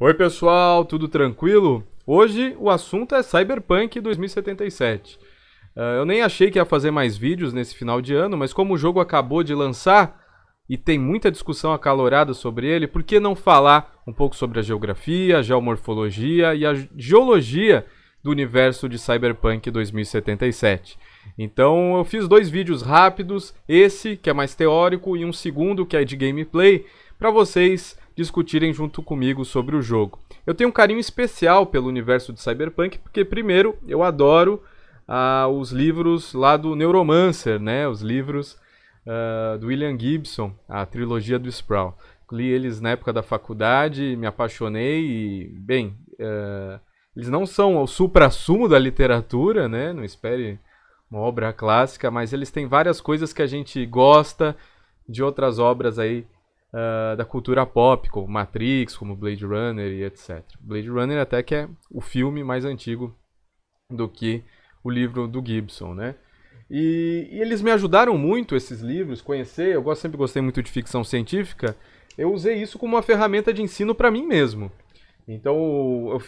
Oi, pessoal, tudo tranquilo? Hoje o assunto é Cyberpunk 2077. Uh, eh, eu nem achei que ia fazer mais vídeos nesse final de ano, mas como o jogo acabou de lançar e tem muita discussão acalorada sobre ele, por que não falar um pouco sobre a geografia, a geomorfologia e a geologia do universo de Cyberpunk 2077? Então eu fiz dois vídeos rápidos, esse que é mais teórico e um segundo que é de gameplay, para vocês discutirem junto comigo sobre o jogo. Eu tenho um carinho especial pelo universo de Cyberpunk, porque, primeiro, eu adoro ah, os livros lá do Neuromancer, né? Os livros ah, do William Gibson, a trilogia do Sproul. Li eles na época da faculdade, me apaixonei e, bem, ah, eles não são o supra-sumo da literatura, né? Não espere uma obra clássica, mas eles têm várias coisas que a gente gosta de outras obras aí uh, da cultura pop, como Matrix, como Blade Runner e etc. Blade Runner até que é o filme mais antigo do que o livro do Gibson, né? E, e, eles me ajudaram muito, esses livros, conhecer. Eu sempre gostei muito de ficção científica. Eu usei isso como uma ferramenta de ensino para mim mesmo. Então,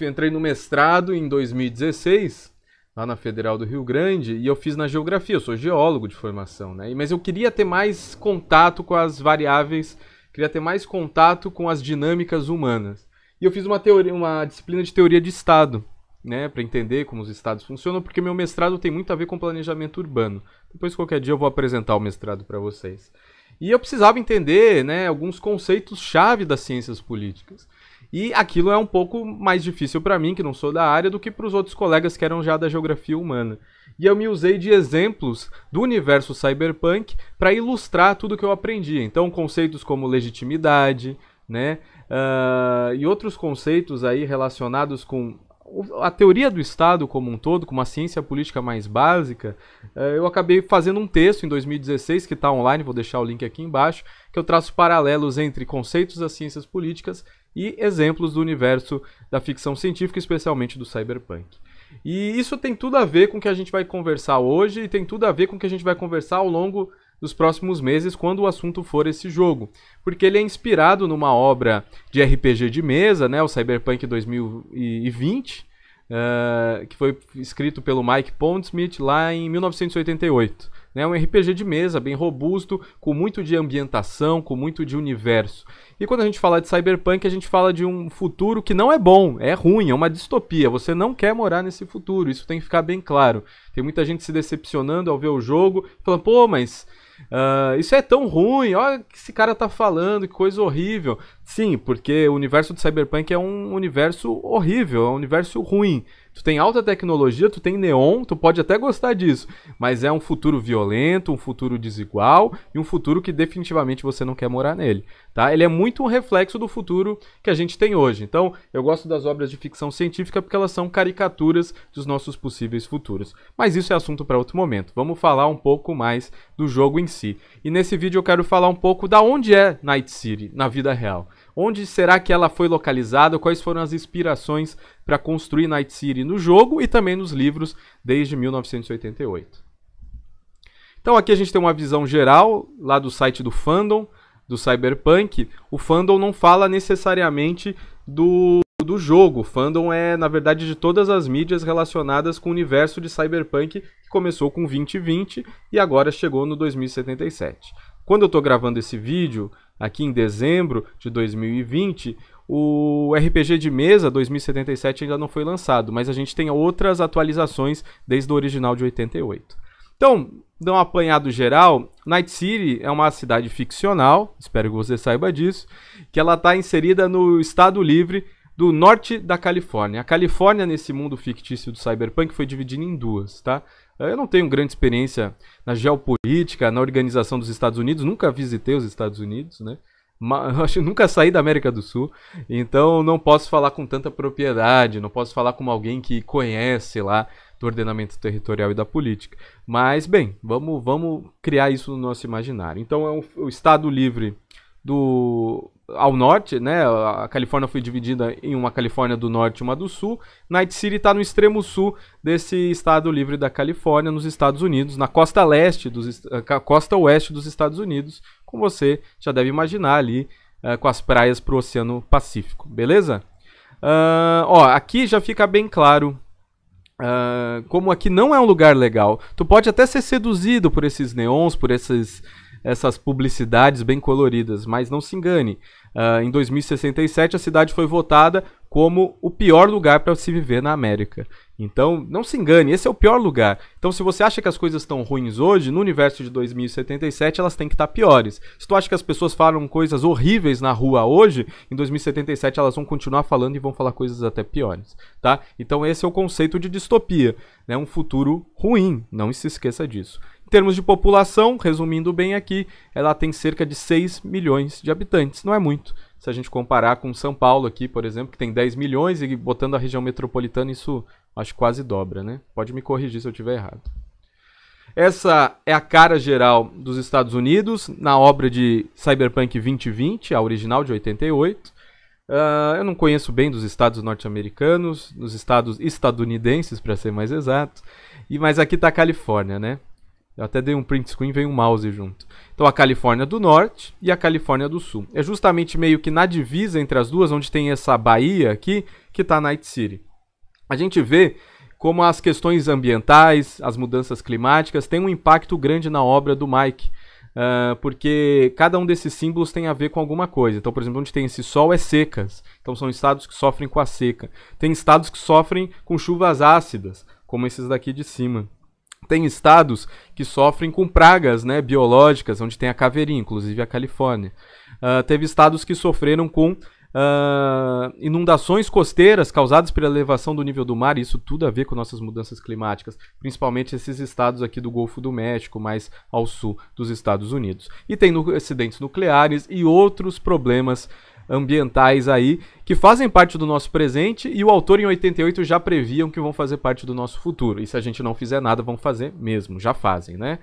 eu entrei no mestrado em 2016, lá na Federal do Rio Grande, e eu fiz na geografia. Eu sou geólogo de formação, né? Mas eu queria ter mais contato com as variáveis queria ter mais contato com as dinâmicas humanas. E eu fiz uma teoria, uma disciplina de teoria de estado, né, para entender como os estados funcionam, porque meu mestrado tem muito a ver com planejamento urbano. Depois qualquer dia eu vou apresentar o mestrado para vocês. E eu precisava entender, né, alguns conceitos chave das ciências políticas. E aquilo é um pouco mais difícil para mim, que não sou da área, do que para os outros colegas que eram já da geografia humana. E eu me usei de exemplos do universo cyberpunk para ilustrar tudo que eu aprendi. Então, conceitos como legitimidade, né? Uh, e outros conceitos aí relacionados com a teoria do Estado como um todo, com uma ciência política mais básica, eh, eu acabei fazendo um texto em 2016 que está online, vou deixar o link aqui embaixo, que eu traço paralelos entre conceitos das ciências políticas e exemplos do universo da ficção científica, especialmente do cyberpunk. E isso tem tudo a ver com o que a gente vai conversar hoje e tem tudo a ver com o que a gente vai conversar ao longo dos próximos meses quando o assunto for esse jogo, porque ele é inspirado numa obra de RPG de mesa, né, o Cyberpunk 2020, uh, eh, que foi escrito pelo Mike Pondsmith lá em 1988. Né? Um RPG de mesa bem robusto, com muito de ambientação, com muito de universo. E quando a gente fala de cyberpunk, a gente fala de um futuro que não é bom, é ruim, é uma distopia. Você não quer morar nesse futuro, isso tem que ficar bem claro. Tem muita gente se decepcionando ao ver o jogo, falando, pô, mas Uh, isso é tão ruim, olha o que esse cara tá falando, que coisa horrível. Sim, porque o universo de Cyberpunk é um universo horrível, é um universo ruim. Tu tem alta tecnologia, tu tem neon, tu pode até gostar disso, mas é um futuro violento, um futuro desigual e um futuro que definitivamente você não quer morar nele, tá? Ele é muito um reflexo do futuro que a gente tem hoje. Então, eu gosto das obras de ficção científica porque elas são caricaturas dos nossos possíveis futuros. Mas isso é assunto para outro momento. Vamos falar um pouco mais do jogo em si. E nesse vídeo eu quero falar um pouco da onde é Night City na vida real. Onde será que ela foi localizada? Quais foram as inspirações para construir Night City no jogo e também nos livros desde 1988? Então aqui a gente tem uma visão geral lá do site do fandom do Cyberpunk. O fandom não fala necessariamente do do jogo. O fandom é, na verdade, de todas as mídias relacionadas com o universo de Cyberpunk, que começou com 2020 e agora chegou no 2077. Quando eu estou gravando esse vídeo, aqui em dezembro de 2020, o RPG de mesa 2077 ainda não foi lançado, mas a gente tem outras atualizações desde o original de 88. Então, dá um apanhado geral. Night City é uma cidade ficcional, espero que você saiba disso, que ela está inserida no Estado Livre do norte da Califórnia. A Califórnia, nesse mundo fictício do cyberpunk, foi dividida em duas, tá? É, eu não tenho grande experiência na geopolítica, na organização dos Estados Unidos, nunca visitei os Estados Unidos, né? Acho nunca saí da América do Sul, então não posso falar com tanta propriedade, não posso falar como alguém que conhece lá do ordenamento territorial e da política. Mas bem, vamos vamos criar isso no nosso imaginário. Então é o, o Estado livre do ao norte, né? A Califórnia foi dividida em uma Califórnia do Norte e uma do Sul. Night City está no extremo sul desse estado livre da Califórnia, nos Estados Unidos, na costa leste dos eh, costa oeste dos Estados Unidos, como você já deve imaginar ali uh, com as praias para o Oceano Pacífico, beleza? Uh, ó, aqui já fica bem claro Uh, como aqui não é um lugar legal, tu pode até ser seduzido por esses neons, por esses essas publicidades bem coloridas, mas não se engane. Uh, em 2067, a cidade foi votada como o pior lugar para se viver na América. Então, não se engane, esse é o pior lugar. Então, se você acha que as coisas estão ruins hoje, no universo de 2077 elas têm que estar tá piores. Se tu acha que as pessoas falam coisas horríveis na rua hoje, em 2077 elas vão continuar falando e vão falar coisas até piores, tá? Então, esse é o conceito de distopia, né? Um futuro ruim, não se esqueça disso termos de população, resumindo bem aqui, ela tem cerca de 6 milhões de habitantes. Não é muito. Se a gente comparar com São Paulo aqui, por exemplo, que tem 10 milhões e botando a região metropolitana, isso acho que quase dobra, né? Pode me corrigir se eu estiver errado. Essa é a cara geral dos Estados Unidos na obra de Cyberpunk 2020, a original de 88. Uh, ah, eu não conheço bem dos estados norte-americanos, dos estados estadunidenses, para ser mais exato. E mas aqui está a Califórnia, né? Eu até dei um print screen, e veio um mouse junto. Então a Califórnia do Norte e a Califórnia do Sul. É justamente meio que na divisa entre as duas, onde tem essa baía aqui, que está Night City. A gente vê como as questões ambientais, as mudanças climáticas têm um impacto grande na obra do Mike. Uh, porque cada um desses símbolos tem a ver com alguma coisa. Então, por exemplo, onde tem esse sol é secas. Então, são estados que sofrem com a seca. Tem estados que sofrem com chuvas ácidas, como esses daqui de cima. Tem estados que sofrem com pragas né, biológicas, onde tem a caveirinha, inclusive a Califórnia. Uh, teve estados que sofreram com uh, inundações costeiras causadas pela elevação do nível do mar, isso tudo a ver com nossas mudanças climáticas, principalmente esses estados aqui do Golfo do México, mais ao sul dos Estados Unidos. E tem acidentes nucleares e outros problemas uh, ambientais aí, que fazem parte do nosso presente e o autor em 88 já previam que vão fazer parte do nosso futuro. E se a gente não fizer nada, vão fazer mesmo, já fazem, né?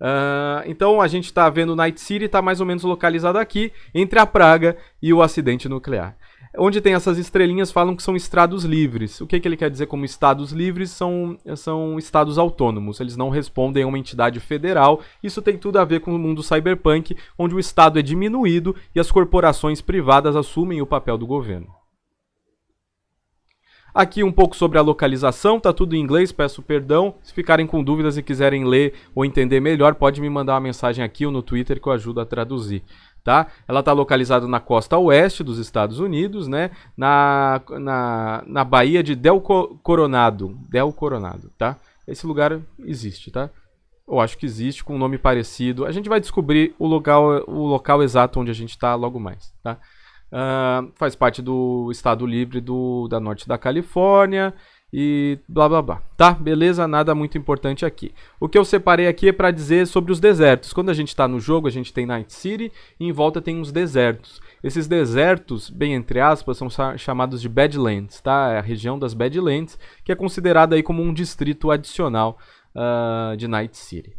Uh, então a gente está vendo Night City, está mais ou menos localizado aqui, entre a praga e o acidente nuclear onde tem essas estrelinhas falam que são estados livres. O que, que ele quer dizer como estados livres? São, são estados autônomos, eles não respondem a uma entidade federal. Isso tem tudo a ver com o mundo cyberpunk, onde o Estado é diminuído e as corporações privadas assumem o papel do governo. Aqui um pouco sobre a localização, tá tudo em inglês, peço perdão. Se ficarem com dúvidas e quiserem ler ou entender melhor, pode me mandar uma mensagem aqui ou no Twitter que eu ajudo a traduzir tá? Ela está localizada na costa oeste dos Estados Unidos, né? Na, na, na Baía de Del Coronado, Del Coronado, tá? Esse lugar existe, tá? Eu acho que existe, com um nome parecido. A gente vai descobrir o local, o local exato onde a gente está logo mais, tá? Uh, faz parte do Estado Livre do, da Norte da Califórnia e blá blá blá. Tá? Beleza? Nada muito importante aqui. O que eu separei aqui é para dizer sobre os desertos. Quando a gente está no jogo, a gente tem Night City e em volta tem uns desertos. Esses desertos, bem entre aspas, são chamados de Badlands, tá? É a região das Badlands, que é considerada aí como um distrito adicional uh, de Night City.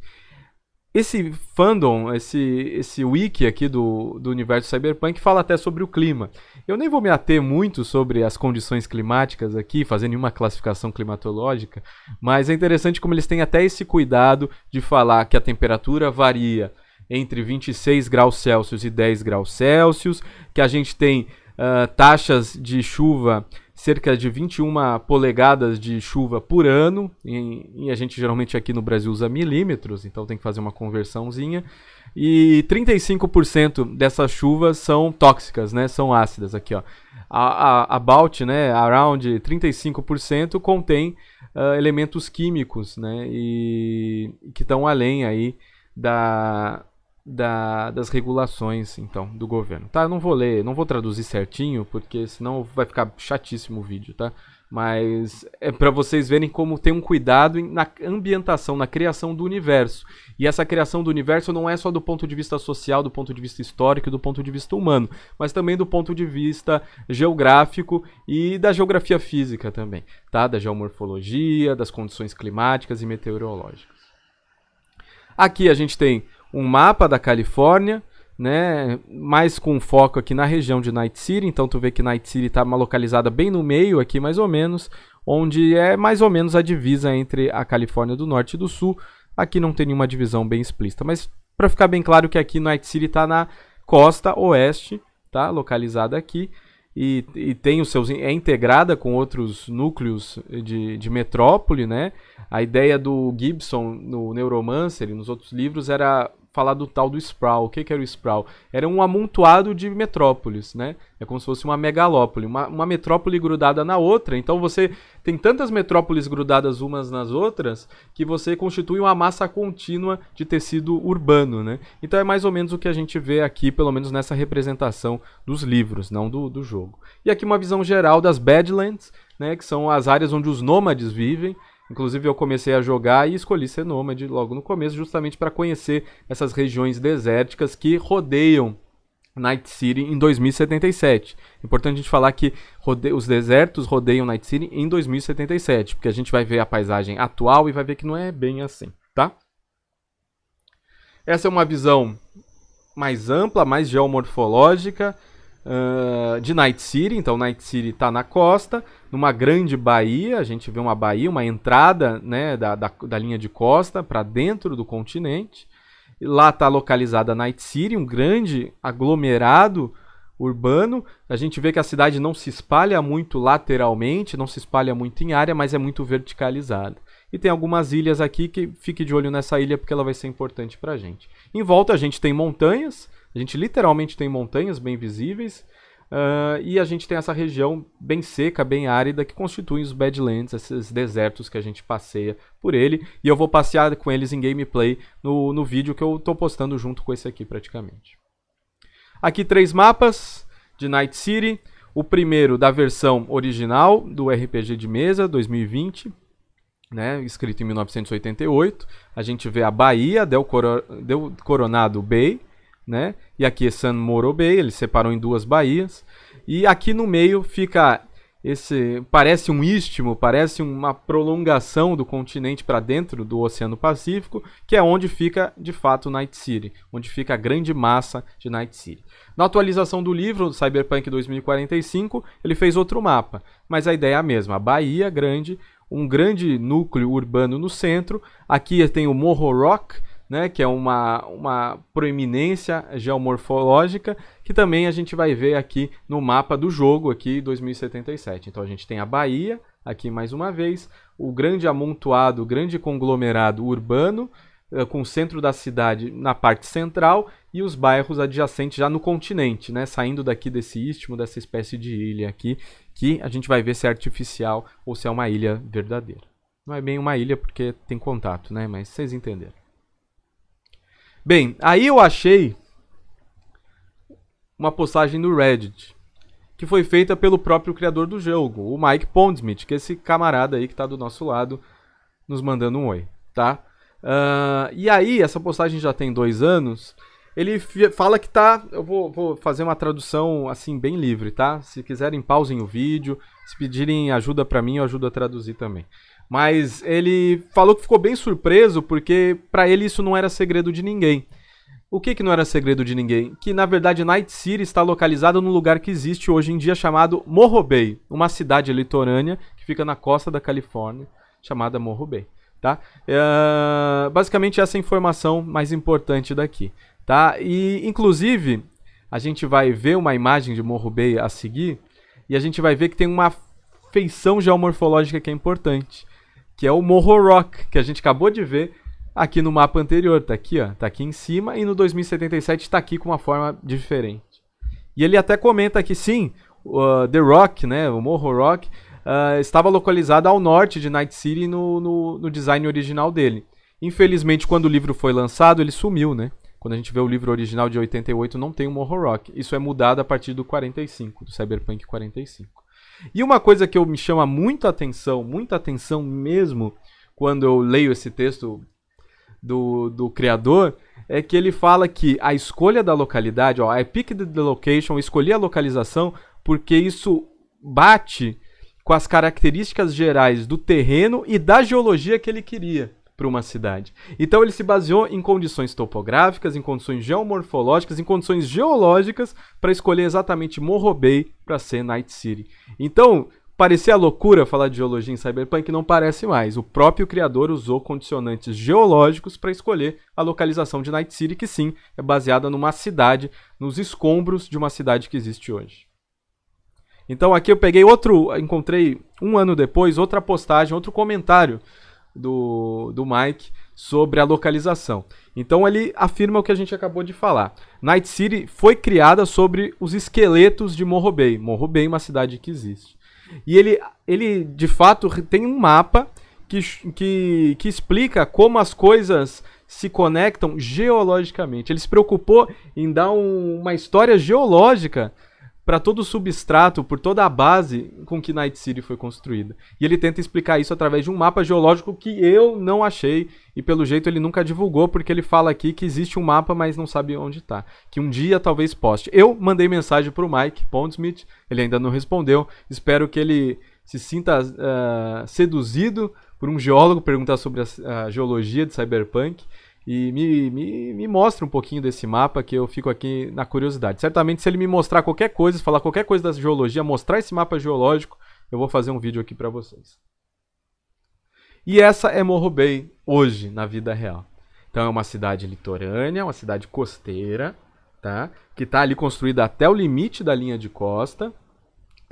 Esse fandom, esse, esse wiki aqui do, do universo cyberpunk fala até sobre o clima. Eu nem vou me ater muito sobre as condições climáticas aqui, fazendo nenhuma classificação climatológica, mas é interessante como eles têm até esse cuidado de falar que a temperatura varia entre 26 graus Celsius e 10 graus Celsius, que a gente tem ah, taxas de chuva cerca de 21 polegadas de chuva por ano, e, e, a gente geralmente aqui no Brasil usa milímetros, então tem que fazer uma conversãozinha. E 35% dessas chuvas são tóxicas, né? São ácidas aqui, ó. A, a, about, né, around 35% contém uh, elementos químicos, né, e que estão além aí da, da, das regulações então do governo. Tá, eu não vou ler, não vou traduzir certinho, porque senão vai ficar chatíssimo o vídeo, tá? Mas é para vocês verem como tem um cuidado na ambientação, na criação do universo. E essa criação do universo não é só do ponto de vista social, do ponto de vista histórico, do ponto de vista humano, mas também do ponto de vista geográfico e da geografia física também, tá? Da geomorfologia, das condições climáticas e meteorológicas. Aqui a gente tem um mapa da Califórnia, né? Mais com foco aqui na região de Night City. Então tu vê que Night City está localizada bem no meio aqui, mais ou menos, onde é mais ou menos a divisa entre a Califórnia do Norte e do Sul. Aqui não tem nenhuma divisão bem explícita, mas para ficar bem claro que aqui Night City está na costa oeste, tá? Localizada aqui. E, e, tem os seus é integrada com outros núcleos de, de metrópole, né? A ideia do Gibson no Neuromancer e nos outros livros era falar do tal do sprawl. O que, que era o sprawl? Era um amontoado de metrópoles, né? É como se fosse uma megalópole, uma, uma metrópole grudada na outra. Então você tem tantas metrópoles grudadas umas nas outras que você constitui uma massa contínua de tecido urbano, né? Então é mais ou menos o que a gente vê aqui, pelo menos nessa representação dos livros, não do, do jogo. E aqui uma visão geral das Badlands, né? Que são as áreas onde os nômades vivem Inclusive, eu comecei a jogar e escolhi ser nômade logo no começo, justamente para conhecer essas regiões desérticas que rodeiam Night City em 2077. Importante a gente falar que rode... os desertos rodeiam Night City em 2077, porque a gente vai ver a paisagem atual e vai ver que não é bem assim, tá? Essa é uma visão mais ampla, mais geomorfológica uh, de Night City. Então, Night City está na costa, numa grande baía, a gente vê uma baía, uma entrada né, da, da, da linha de costa para dentro do continente. E lá está localizada Night City, um grande aglomerado urbano. A gente vê que a cidade não se espalha muito lateralmente, não se espalha muito em área, mas é muito verticalizada. E tem algumas ilhas aqui que fique de olho nessa ilha porque ela vai ser importante para a gente. Em volta a gente tem montanhas, a gente literalmente tem montanhas bem visíveis. Uh, e a gente tem essa região bem seca, bem árida, que constitui os Badlands, esses desertos que a gente passeia por ele. E eu vou passear com eles em gameplay no, no vídeo que eu estou postando junto com esse aqui praticamente. Aqui três mapas de Night City. O primeiro da versão original do RPG de mesa 2020, né, escrito em 1988. A gente vê a Bahia, Del, Coro Del Coronado Bay, né? E aqui é San Moro Bay, ele separou em duas baías. E aqui no meio fica esse parece um istmo, parece uma prolongação do continente para dentro do Oceano Pacífico, que é onde fica de fato Night City, onde fica a grande massa de Night City. Na atualização do livro Cyberpunk 2045, ele fez outro mapa, mas a ideia é a mesma, a Bahia grande, um grande núcleo urbano no centro, aqui tem o Morro Rock, né, que é uma, uma proeminência geomorfológica, que também a gente vai ver aqui no mapa do jogo, aqui 2077. Então a gente tem a Bahia, aqui mais uma vez, o grande amontoado, o grande conglomerado urbano, eh, com o centro da cidade na parte central e os bairros adjacentes já no continente, né, saindo daqui desse istmo, dessa espécie de ilha aqui, que a gente vai ver se é artificial ou se é uma ilha verdadeira. Não é bem uma ilha porque tem contato, né, mas vocês entenderam. Bem, aí eu achei uma postagem no Reddit que foi feita pelo próprio criador do jogo, o Mike Pondsmith, que é esse camarada aí que está do nosso lado nos mandando um oi, tá? Uh, e aí, essa postagem já tem dois anos. Ele fala que tá. Eu vou, vou, fazer uma tradução assim, bem livre, tá? Se quiserem, pausem o vídeo. Se pedirem ajuda para mim, eu ajudo a traduzir também. Mas ele falou que ficou bem surpreso porque para ele isso não era segredo de ninguém. O que, que não era segredo de ninguém? Que na verdade Night City está localizada num lugar que existe hoje em dia chamado Morro Bay, uma cidade litorânea que fica na costa da Califórnia, chamada Morro Bay. Tá? É, basicamente essa é a informação mais importante daqui. Tá? E inclusive a gente vai ver uma imagem de Morro Bay a seguir e a gente vai ver que tem uma feição geomorfológica que é importante que é o Morro Rock, que a gente acabou de ver aqui no mapa anterior. Tá aqui, ó. Tá aqui em cima. E no 2077 tá aqui com uma forma diferente. E ele até comenta que sim, uh, The Rock, né? O Morro Rock. Uh, estava localizado ao norte de Night City no, no, no design original dele. Infelizmente, quando o livro foi lançado, ele sumiu, né? Quando a gente vê o livro original de 88, não tem o Morro Rock. Isso é mudado a partir do 45, do Cyberpunk 45. E uma coisa que eu me chama muita atenção, muita atenção mesmo, quando eu leio esse texto do, do criador, é que ele fala que a escolha da localidade, ó, I picked the location, escolhi a localização, porque isso bate com as características gerais do terreno e da geologia que ele queria para uma cidade. Então ele se baseou em condições topográficas, em condições geomorfológicas, em condições geológicas para escolher exatamente Morro Bay para ser Night City. Então, parecia loucura falar de geologia em Cyberpunk, não parece mais. O próprio criador usou condicionantes geológicos para escolher a localização de Night City, que sim, é baseada numa cidade, nos escombros de uma cidade que existe hoje. Então aqui eu peguei outro, encontrei um ano depois outra postagem, outro comentário do, do Mike sobre a localização. Então ele afirma o que a gente acabou de falar. Night City foi criada sobre os esqueletos de Morro Bay. Morro Bay é uma cidade que existe. E ele, ele de fato tem um mapa que, que, que explica como as coisas se conectam geologicamente. Ele se preocupou em dar um, uma história geológica para todo o substrato, por toda a base com que Night City foi construída. E ele tenta explicar isso através de um mapa geológico que eu não achei e pelo jeito ele nunca divulgou porque ele fala aqui que existe um mapa, mas não sabe onde está. Que um dia talvez poste. Eu mandei mensagem para o Mike Pondsmith, ele ainda não respondeu. Espero que ele se sinta uh, seduzido por um geólogo perguntar sobre a, a geologia de Cyberpunk e me, me, me mostre um pouquinho desse mapa que eu fico aqui na curiosidade. Certamente, se ele me mostrar qualquer coisa, falar qualquer coisa da geologia, mostrar esse mapa geológico, eu vou fazer um vídeo aqui para vocês. E essa é Morro Bay hoje, na vida real. Então, é uma cidade litorânea, uma cidade costeira, tá? que está ali construída até o limite da linha de costa.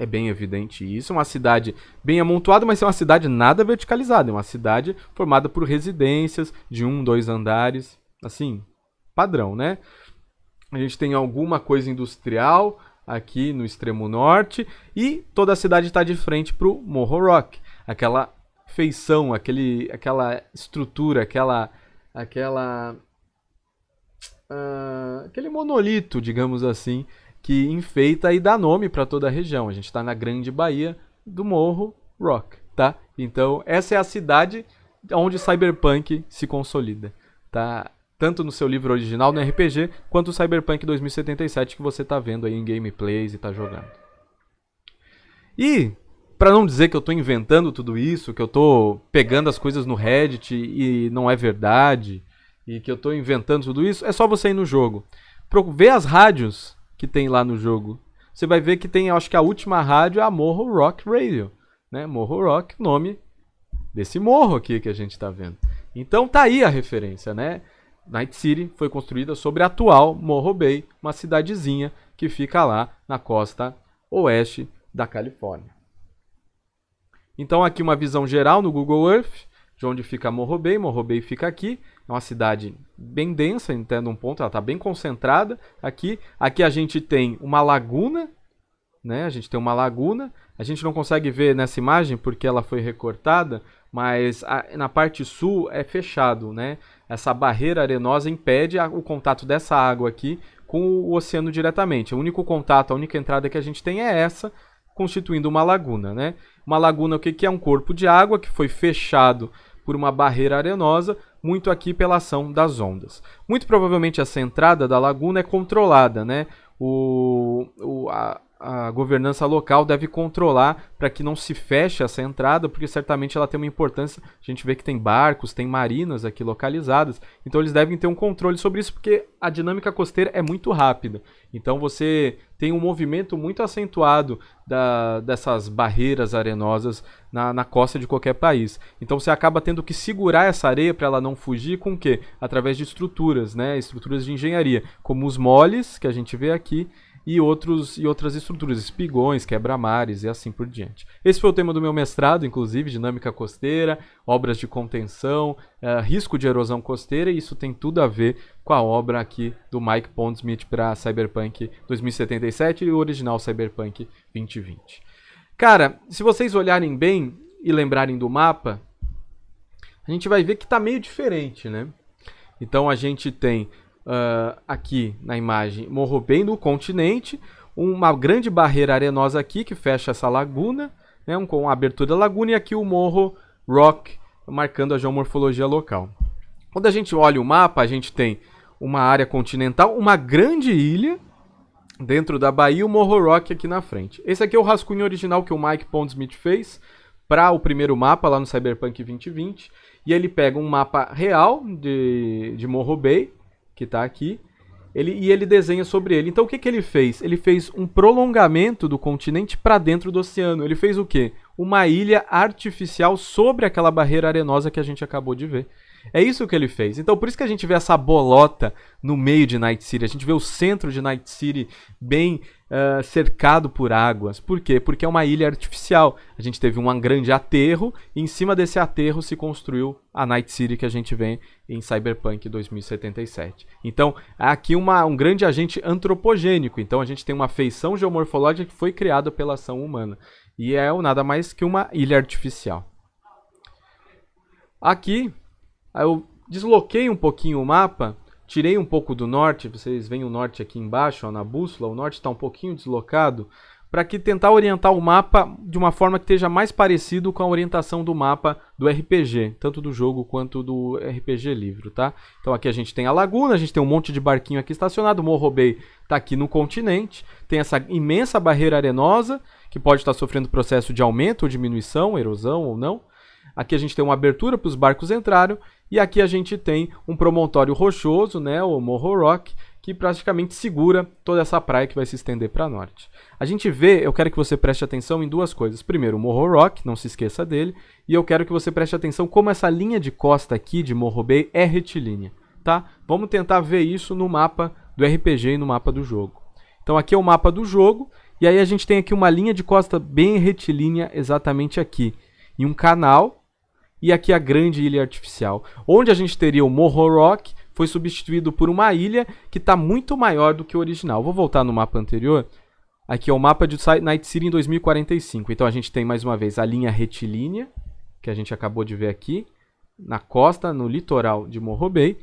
É bem evidente isso. É uma cidade bem amontoada, mas é uma cidade nada verticalizada. É uma cidade formada por residências de um, dois andares. Assim, padrão, né? A gente tem alguma coisa industrial aqui no extremo norte e toda a cidade está de frente para o Morro Rock. Aquela feição, aquele, aquela estrutura, aquela, aquela, uh, aquele monolito, digamos assim, que enfeita e dá nome para toda a região. A gente está na Grande Bahia do Morro Rock, tá? Então, essa é a cidade onde Cyberpunk se consolida, tá? Tanto no seu livro original, no RPG, quanto o Cyberpunk 2077 que você está vendo aí em gameplays e está jogando. E, para não dizer que eu estou inventando tudo isso, que eu estou pegando as coisas no Reddit e não é verdade, e que eu estou inventando tudo isso, é só você ir no jogo. Ver as rádios que tem lá no jogo. Você vai ver que tem, acho que a última rádio é a Morro Rock Radio, né? Morro Rock, nome desse morro aqui que a gente está vendo. Então tá aí a referência, né? Night City foi construída sobre a atual Morro Bay, uma cidadezinha que fica lá na costa oeste da Califórnia. Então aqui uma visão geral no Google Earth de onde fica Morrobei. Morrobei fica aqui, é uma cidade bem densa, entendo um ponto, ela está bem concentrada aqui. Aqui a gente tem uma laguna, né? A gente tem uma laguna. A gente não consegue ver nessa imagem porque ela foi recortada, mas a, na parte sul é fechado, né? Essa barreira arenosa impede a, o contato dessa água aqui com o oceano diretamente. O único contato, a única entrada que a gente tem é essa, constituindo uma laguna, né? Uma laguna o que, que é um corpo de água que foi fechado por uma barreira arenosa, muito aqui pela ação das ondas. Muito provavelmente essa entrada da laguna é controlada, né? O, o, a, a governança local deve controlar para que não se feche essa entrada, porque certamente ela tem uma importância. A gente vê que tem barcos, tem marinas aqui localizadas, então eles devem ter um controle sobre isso, porque a dinâmica costeira é muito rápida. Então você tem um movimento muito acentuado da, dessas barreiras arenosas na, na, costa de qualquer país. Então você acaba tendo que segurar essa areia para ela não fugir com o quê? Através de estruturas, né? Estruturas de engenharia, como os moles que a gente vê aqui e, outros, e outras estruturas, espigões, quebra-mares e assim por diante. Esse foi o tema do meu mestrado, inclusive, dinâmica costeira, obras de contenção, uh, risco de erosão costeira, e isso tem tudo a ver com a obra aqui do Mike Pondsmith para Cyberpunk 2077 e o original Cyberpunk 2020. Cara, se vocês olharem bem e lembrarem do mapa, a gente vai ver que está meio diferente, né? Então a gente tem uh, aqui na imagem, morro bem no continente, uma grande barreira arenosa aqui que fecha essa laguna, né, um, com a abertura da laguna, e aqui o morro Rock, marcando a geomorfologia local. Quando a gente olha o mapa, a gente tem uma área continental, uma grande ilha dentro da Bahia e o Morro Rock aqui na frente. Esse aqui é o rascunho original que o Mike Pondsmith fez para o primeiro mapa lá no Cyberpunk 2020. E ele pega um mapa real de, de Morro Bay, que está aqui, ele, e ele desenha sobre ele. Então o que, que ele fez? Ele fez um prolongamento do continente para dentro do oceano. Ele fez o quê? Uma ilha artificial sobre aquela barreira arenosa que a gente acabou de ver. É isso que ele fez. Então, por isso que a gente vê essa bolota no meio de Night City. A gente vê o centro de Night City bem uh, cercado por águas. Por quê? Porque é uma ilha artificial. A gente teve um grande aterro e em cima desse aterro se construiu a Night City que a gente vê em Cyberpunk 2077. Então, aqui uma, um grande agente antropogênico. Então, a gente tem uma feição geomorfológica que foi criada pela ação humana. E é nada mais que uma ilha artificial. Aqui Aí eu desloquei um pouquinho o mapa, tirei um pouco do norte, vocês veem o norte aqui embaixo, ó, na bússola, o norte está um pouquinho deslocado, para que tentar orientar o mapa de uma forma que esteja mais parecido com a orientação do mapa do RPG, tanto do jogo quanto do RPG livro, tá? Então aqui a gente tem a laguna, a gente tem um monte de barquinho aqui estacionado, o Morro Bay está aqui no continente, tem essa imensa barreira arenosa, que pode estar sofrendo processo de aumento ou diminuição, erosão ou não. Aqui a gente tem uma abertura para os barcos entrarem e aqui a gente tem um promontório rochoso, né, o Morro Rock, que praticamente segura toda essa praia que vai se estender para norte. A gente vê, eu quero que você preste atenção em duas coisas. Primeiro, o Morro Rock, não se esqueça dele, e eu quero que você preste atenção como essa linha de costa aqui de Morro Bay é retilínea, tá? Vamos tentar ver isso no mapa do RPG e no mapa do jogo. Então aqui é o mapa do jogo, e aí a gente tem aqui uma linha de costa bem retilínea exatamente aqui, e um canal e aqui a grande ilha artificial, onde a gente teria o Morro Rock foi substituído por uma ilha que está muito maior do que o original. Vou voltar no mapa anterior. Aqui é o mapa de Night City em 2045. Então a gente tem mais uma vez a linha retilínea, que a gente acabou de ver aqui, na costa, no litoral de Morro Bay.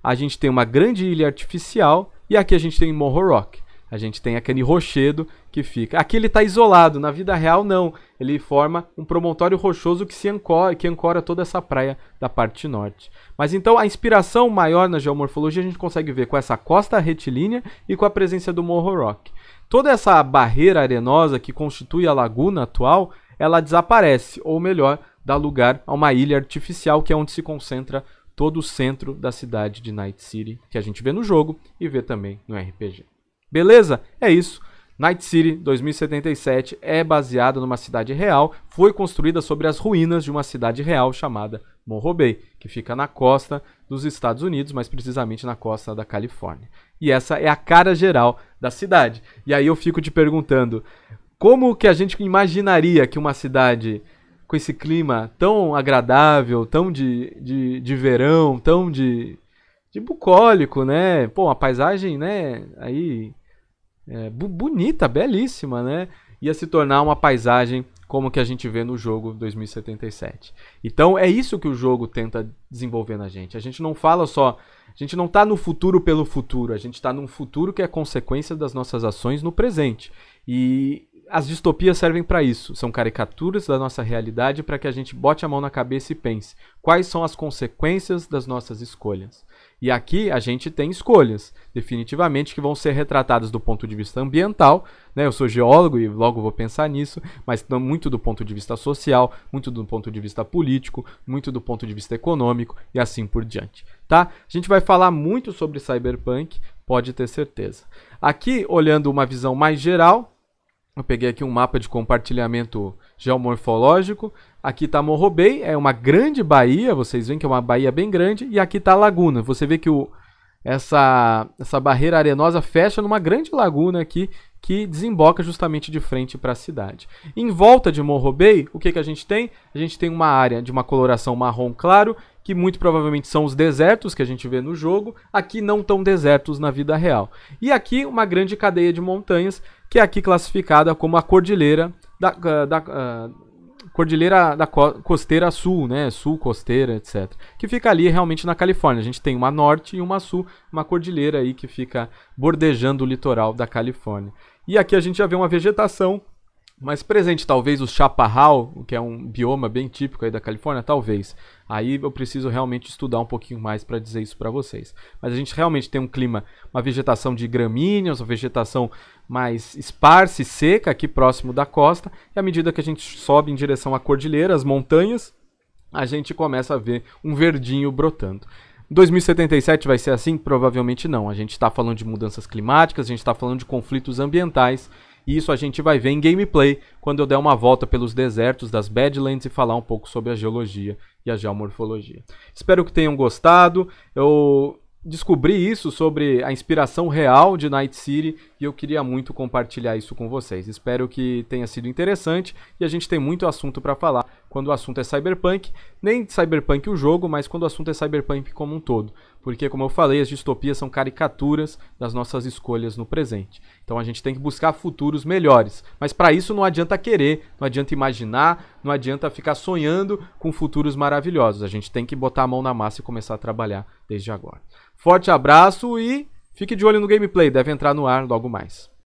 A gente tem uma grande ilha artificial e aqui a gente tem Morro Rock. A gente tem aquele rochedo que fica. Aqui ele está isolado, na vida real não. Ele forma um promontório rochoso que se ancora, que ancora toda essa praia da parte norte. Mas então a inspiração maior na geomorfologia a gente consegue ver com essa costa retilínea e com a presença do Morro Rock. Toda essa barreira arenosa que constitui a laguna atual, ela desaparece, ou melhor, dá lugar a uma ilha artificial que é onde se concentra todo o centro da cidade de Night City, que a gente vê no jogo e vê também no RPG. Beleza? É isso. Night City 2077 é baseada numa cidade real, foi construída sobre as ruínas de uma cidade real chamada Bay, que fica na costa dos Estados Unidos, mais precisamente na costa da Califórnia. E essa é a cara geral da cidade. E aí eu fico te perguntando, como que a gente imaginaria que uma cidade com esse clima tão agradável, tão de, de, de verão, tão de de bucólico, né? Pô, uma paisagem, né? Aí é, bonita, belíssima, né? Ia se tornar uma paisagem como que a gente vê no jogo 2077. Então é isso que o jogo tenta desenvolver na gente. A gente não fala só, a gente não está no futuro pelo futuro, a gente está num futuro que é consequência das nossas ações no presente. E as distopias servem para isso. São caricaturas da nossa realidade para que a gente bote a mão na cabeça e pense quais são as consequências das nossas escolhas. E aqui a gente tem escolhas, definitivamente, que vão ser retratadas do ponto de vista ambiental. Né? Eu sou geólogo e logo vou pensar nisso, mas muito do ponto de vista social, muito do ponto de vista político, muito do ponto de vista econômico e assim por diante. Tá? A gente vai falar muito sobre cyberpunk, pode ter certeza. Aqui, olhando uma visão mais geral, eu peguei aqui um mapa de compartilhamento geomorfológico. Aqui está Morro Bay, é uma grande baía, vocês veem que é uma baía bem grande. E aqui está a laguna. Você vê que o, essa, essa barreira arenosa fecha numa grande laguna aqui que desemboca justamente de frente para a cidade. Em volta de Morro Bay, o que, que a gente tem? A gente tem uma área de uma coloração marrom claro que muito provavelmente são os desertos que a gente vê no jogo, aqui não tão desertos na vida real. E aqui uma grande cadeia de montanhas, que é aqui classificada como a Cordilheira da, ah, da ah, Cordilheira da Costeira Sul, né? Sul Costeira, etc. Que fica ali realmente na Califórnia. A gente tem uma norte e uma sul, uma cordilheira aí que fica bordejando o litoral da Califórnia. E aqui a gente já vê uma vegetação mais presente, talvez, o chaparral, que é um bioma bem típico aí da Califórnia, talvez. Aí eu preciso realmente estudar um pouquinho mais para dizer isso para vocês. Mas a gente realmente tem um clima, uma vegetação de gramíneas, uma vegetação mais esparsa e seca aqui próximo da costa. E à medida que a gente sobe em direção à cordilheira, as montanhas, a gente começa a ver um verdinho brotando. 2077 vai ser assim? Provavelmente não. A gente está falando de mudanças climáticas, a gente está falando de conflitos ambientais e isso a gente vai ver em gameplay quando eu der uma volta pelos desertos das Badlands e falar um pouco sobre a geologia e a geomorfologia. Espero que tenham gostado. Eu descobri isso sobre a inspiração real de Night City e eu queria muito compartilhar isso com vocês. Espero que tenha sido interessante e a gente tem muito assunto para falar quando o assunto é cyberpunk, nem cyberpunk o jogo, mas quando o assunto é cyberpunk como um todo. Porque, como eu falei, as distopias são caricaturas das nossas escolhas no presente. Então a gente tem que buscar futuros melhores. Mas para isso não adianta querer, não adianta imaginar, não adianta ficar sonhando com futuros maravilhosos. A gente tem que botar a mão na massa e começar a trabalhar desde agora. Forte abraço e fique de olho no gameplay, deve entrar no ar logo mais.